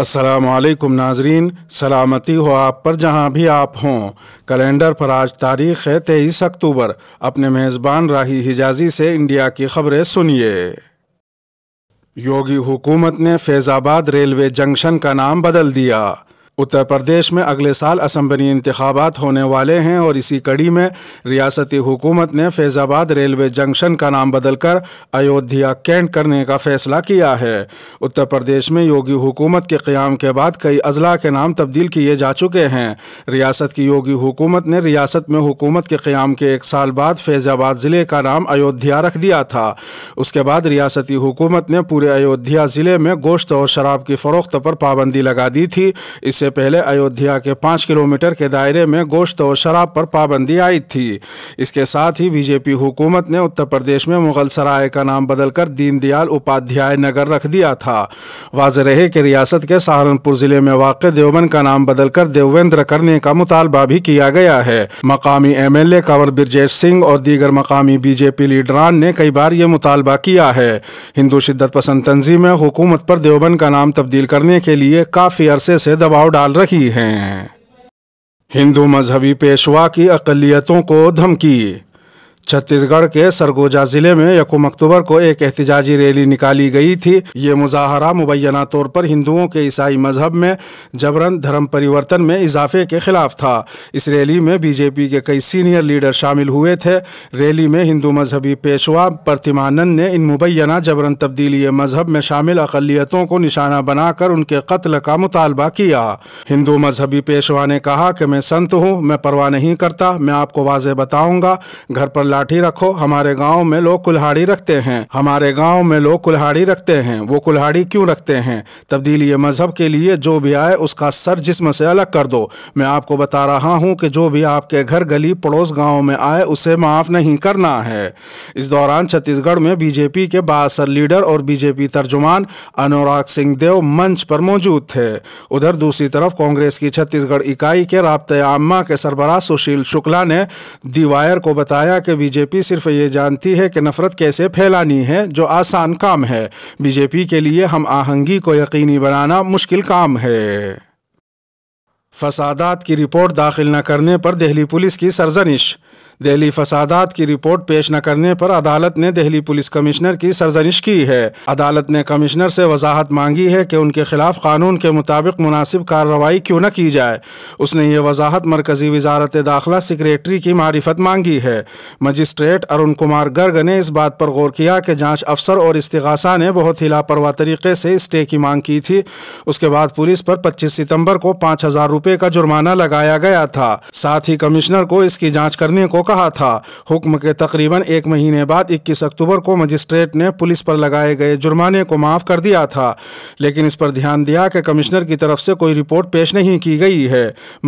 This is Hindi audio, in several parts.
असलकम नाजरीन सलामती हो आप पर जहां भी आप हों कैलेंडर पर आज तारीख़ है तेईस अक्टूबर अपने मेज़बान राही हिजाजी से इंडिया की खबरें सुनिए योगी हुकूमत ने फैज़ाबाद रेलवे जंक्शन का नाम बदल दिया उत्तर प्रदेश में अगले साल असम्बली इंतबात होने वाले हैं और इसी कड़ी में रियासती हुकूमत ने फैज़ाबाद रेलवे जंक्शन का नाम बदलकर अयोध्या कैंट करने का फैसला किया है उत्तर प्रदेश में योगी हुकूमत के क़्याम के बाद कई अजला के नाम तब्दील किए जा चुके हैं रियासत की योगी हुकूमत ने रियासत में हुकूमत के क़्याम के एक साल बाद फैज़ाबाद ज़िले का नाम अयोध्या रख दिया था उसके बाद रियासती हुकूमत ने पूरे अयोध्या ज़िले में गोश्त और शराब की फ़रोख्त पर पाबंदी लगा दी थी इससे पहले अयोध्या के पाँच किलोमीटर के दायरे में गोश्त और शराब पर पाबंदी आई थी इसके साथ ही बीजेपी हुकूमत ने उत्तर प्रदेश में मुगल सराय का नाम बदलकर दीनदयाल उपाध्याय नगर रख दिया था वाज रहे कि रियासत के सहारनपुर जिले में वाक़ देवबन का नाम बदलकर देवेंद्र करने का मुतालबा भी किया गया है मकामी M L A Kanwar Brajesh Singh और दीगर मकामी बीजेपी लीडरान ने कई बार ये मुतालबा किया है हिंदू शिद्दत पसंद तंजीमें हुकूमत पर देवबन का नाम तब्दील करने के लिए काफ़ी अरसे से दबाव डाल रही हैं हिंदू मजहबी पेशवा की अकलियतों को धमकी छत्तीसगढ़ के सरगोजा जिले में यकुम अक्टूबर को एक एहतजाजी रैली निकाली गई थी ये मुजाहरा मुबैना तौर पर हिंदुओं के ईसाई मजहब में जबरन धर्म परिवर्तन में इजाफे के खिलाफ था इस रैली में बीजेपी के कई सीनियर लीडर शामिल हुए थे रैली में हिंदू मजहबी पेशवा प्रतिमानंद ने इन मुबैना जबरन तब्दीली मजहब में शामिल अकलीतों को निशाना बनाकर उनके कत्ल का मुतालबा किया हिंदू मजहबी पेशवा ने कहा कि मैं संत हूँ मैं परवाह नहीं करता मैं आपको वाजे बताऊँगा घर पर ला लाठी रखो हमारे गांव में लोग कुल्हाड़ी रखते हैं हमारे गांव में लोग कुल्हाड़ी रखते हैं वो कुल्हाड़ी क्यों रखते हैं तब्दीली मजहब के लिए जो भी आए उसका सर जिसम से अलग कर दो मैं आपको बता रहा हूँ कि जो भी आपके घर गली पड़ोस गाँव में आए उसे माफ़ नहीं करना है इस दौरान छत्तीसगढ़ में बीजेपी के बासर लीडर और बीजेपी तर्जुमान अनुराग सिंह देव मंच पर मौजूद थे उधर दूसरी तरफ कांग्रेस की छत्तीसगढ़ इकाई के रबते आमा के सरबराह सुशील शुक्ला ने दीवायर को बताया कि बीजेपी सिर्फ ये जानती है कि नफरत कैसे फैलानी है जो आसान काम है बीजेपी के लिए हम आहंगी को यकीनी बनाना मुश्किल काम है फसादात की रिपोर्ट दाखिल न करने पर दिल्ली पुलिस की सरजनिश दिल्ली फसादात की रिपोर्ट पेश न करने पर अदालत ने दिल्ली पुलिस कमिश्नर की सरजनिश की है अदालत ने कमिश्नर से वजाहत मांगी है कि उनके खिलाफ कानून के मुताबिक मुनासिब कार्रवाई क्यों न की जाए उसने ये वजाहत मरकजी वजारत दाखिला सेक्रेटरी की मारिफत मांगी है मजिस्ट्रेट अरुण कुमार गर्ग ने इस बात पर गौर किया कि जाँच अफसर और इस्तगासा ने बहुत ही लापरवाह तरीके से स्टे की मांग की थी उसके बाद पुलिस पर पच्चीस सितम्बर को पाँच हजार रुपये का जुर्माना लगाया गया था साथ ही कमिश्नर को इसकी जाँच करने को कहा था हुक्म के तकरीबन एक महीने बाद 21 अक्टूबर को मजिस्ट्रेट ने पुलिस पर लगाए गए जुर्माने को माफ़ कर दिया था लेकिन इस पर ध्यान दिया कि कमिश्नर की तरफ से कोई रिपोर्ट पेश नहीं की गई है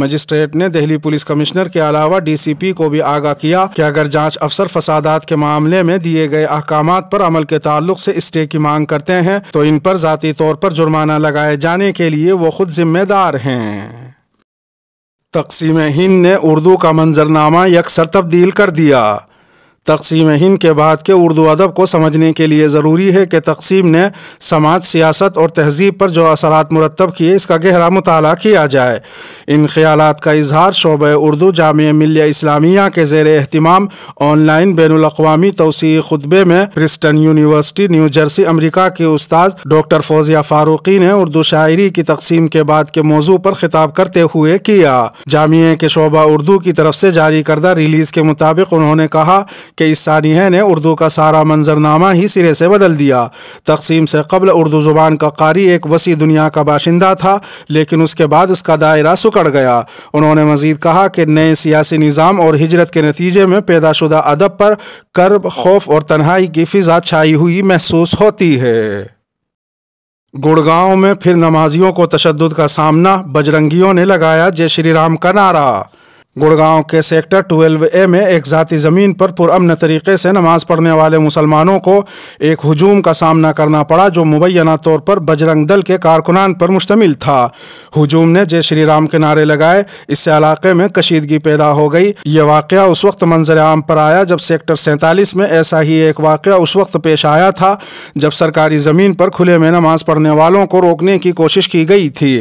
मजिस्ट्रेट ने दिल्ली पुलिस कमिश्नर के अलावा डी को भी आगाह किया कि अगर जाँच अफसर फसादात के मामले में दिए गए अहकाम पर अमल के ताल्लुक से स्टे की मांग करते हैं तो इन पर ज़ाती तौर पर जुर्माना लगाए जाने के लिए वो खुद जिम्मेदार हैं तकसीम हिंद ने उर्दू का मंजरनामा यकसर तब्दील कर दिया तकसीम हिंद के बाद के उर्दू अदब को समझने के लिए ज़रूरी है कि तकसीम ने समाज सियासत और तहजीब पर जो असर मुरतब किए इसका गहरा मताल किया जाए इन ख्याल का इजहार शोब उर्दू जाम मिल्ल इस्लामिया के जेर अहतमाम ऑनलाइन बैन अवी तोसी खुतबे में Princeton university New Jersey America के उस्ताद डॉक्टर फौजिया फ़ारूकी ने उर्दू शायरी की तकसीम के बाद के मौजू पर खिताब करते हुए किया जामिया के शोबा उर्दू की तरफ से जारी करदा रिलीज़ के मुताबिक उन्होंने कहा कि इस सानह ने उर्दू का सारा मंजरनामा ही सिरे से बदल दिया तकसीम से कबल उर्दू ज़ुबान का कारी एक वसी दुनिया का बाशिंदा था लेकिन उसके बाद उसका दायरा सुकड़ गया उन्होंने मजीद कहा कि नए सियासी निज़ाम और हिजरत के नतीजे में पैदाशुदा अदब पर कर्ब खौफ और तनहाई की फ़िज़ा छाई हुई महसूस होती है गुड़गांव में फिर नमाजियों को तशद का सामना बजरंगियों ने लगाया जय श्री राम का नारा गुड़गांव के सेक्टर ट्वेल्व ए में एक ज़ाती ज़मीन पर पुरन तरीके से नमाज पढ़ने वाले मुसलमानों को एक हजूम का सामना करना पड़ा जो मुबैना तौर पर बजरंग दल के कारकुनान पर मुश्तमिल था हजूम ने जय श्री राम के नारे लगाए इससे इलाके में कशीदगी पैदा हो गई ये वाक़ उस वक्त मंजर आम पर आया जब सेक्टर सैंतालीस में ऐसा ही एक वाक़ उस वक्त पेश आया था जब सरकारी ज़मीन पर खुले में नमाज पढ़ने वालों को रोकने की कोशिश की गई थी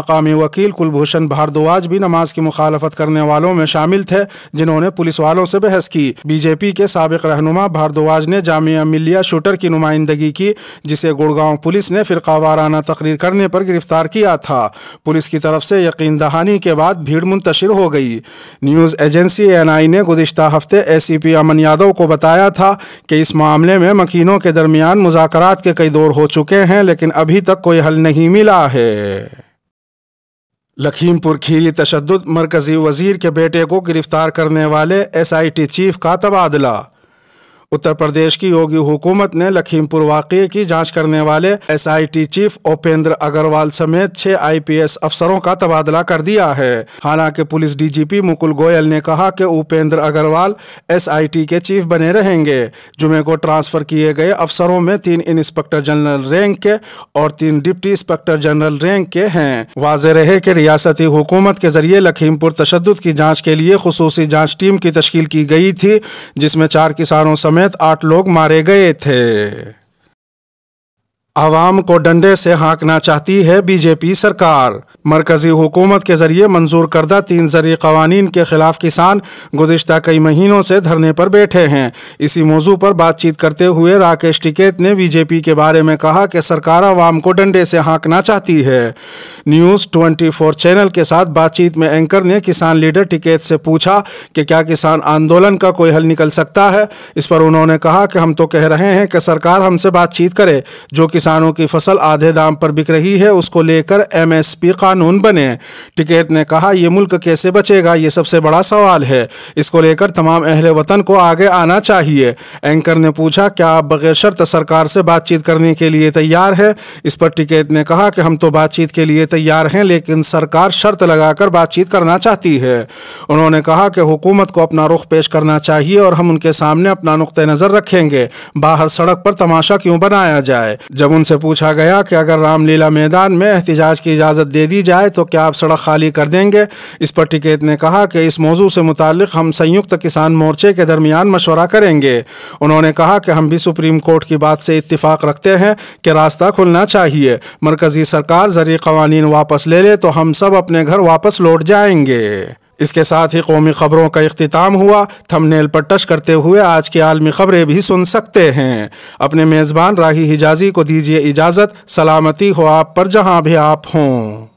मकामी वकील कुलभूषण भारद्वाज भी नमाज की मुखालफत करने करने वालों में शामिल थे जिन्होंने पुलिस वालों से बहस की बीजेपी के सबक रहनुमा भारद्वाज ने जामिया मिलिया शूटर की नुमाइंदगी की जिसे गुड़गांव पुलिस ने फिरका वाराना तकरीर करने पर गिरफ्तार किया था पुलिस की तरफ से यकीन दहानी के बाद भीड़ मुंतशिर हो गई न्यूज़ एजेंसी एन आई ने गुजशत हफ्ते ए सी पी अमन यादव को बताया था कि इस मामले में मकीनों के दरमियान मुजाकर के कई दौर हो चुके हैं लेकिन अभी तक कोई हल नहीं मिला है लखीमपुर खीरी तशद मरकजी वजीर के बेटे को गिरफ्तार करने वाले एसआईटी चीफ का तबादला उत्तर प्रदेश की योगी हुकूमत ने लखीमपुर वाक़े की जांच करने वाले एसआईटी चीफ उपेंद्र अग्रवाल समेत छह आईपीएस अफसरों का तबादला कर दिया है हालांकि पुलिस डीजीपी मुकुल गोयल ने कहा कि उपेंद्र अग्रवाल एसआईटी के चीफ बने रहेंगे जुमे को ट्रांसफर किए गए अफसरों में तीन इंस्पेक्टर जनरल रैंक के और तीन डिप्टी इंस्पेक्टर जनरल रैंक के हैं वाज रहे की रियासती हुकूमत के जरिए लखीमपुर तशद की जाँच के लिए खसूसी जाँच टीम की तश्ल की गई थी जिसमें चार किसानों समेत समेत आठ लोग मारे गए थे आवाम को डंडे से हाँकना चाहती है बीजेपी सरकार मरकजी हुकूमत के जरिए मंजूर करदा तीन जरिए कवानीन के खिलाफ किसान गुजशत कई महीनों से धरने पर बैठे हैं इसी मौजू पर बातचीत करते हुए राकेश टिकेत ने बीजेपी के बारे में कहा कि सरकार आवाम को डंडे से हाँकना चाहती है न्यूज़ ट्वेंटी फोर चैनल के साथ बातचीत में एंकर ने किसान लीडर टिकेत से पूछा कि क्या किसान आंदोलन का कोई हल निकल सकता है इस पर उन्होंने कहा कि हम तो कह रहे हैं कि सरकार हमसे बातचीत करे जो किसान किसानों की फसल आधे दाम पर बिक रही है उसको लेकर एमएसपी कानून बने टिकेत ने कहा यह मुल्क कैसे बचेगा ये सबसे बड़ा सवाल है इसको लेकर तमाम अहल वतन को आगे आना चाहिए एंकर ने पूछा क्या आप बगैर शर्त सरकार से बातचीत करने के लिए तैयार है इस पर टिकैत ने कहा कि हम तो बातचीत के लिए तैयार हैं लेकिन सरकार शर्त लगाकर बातचीत करना चाहती है उन्होंने कहा कि हुकूमत को अपना रुख पेश करना चाहिए और हम उनके सामने अपना नुक़ नज़र रखेंगे बाहर सड़क पर तमाशा क्यों बनाया जाए जब जब उनसे पूछा गया कि अगर रामलीला मैदान में एहतजाज की इजाज़त दे दी जाए तो क्या आप सड़क खाली कर देंगे इस पर टिकेत ने कहा कि इस मौजू से मुतल हम संयुक्त किसान मोर्चे के दरमियान मशवरा करेंगे उन्होंने कहा कि हम भी सुप्रीम कोर्ट की बात से इतफाक़ रखते हैं कि रास्ता खुलना चाहिए मरकज़ी सरकार जरिए कवानीन वापस ले ले तो हम सब अपने घर वापस लौट जाएंगे इसके साथ ही कौमी ख़बरों का अख्ताम हुआ थमनेल पर टच करते हुए आज की आलमी ख़बरें भी सुन सकते हैं अपने मेज़बान राही हिजाजी को दीजिए इजाज़त सलामती हो आप पर जहाँ भी आप हों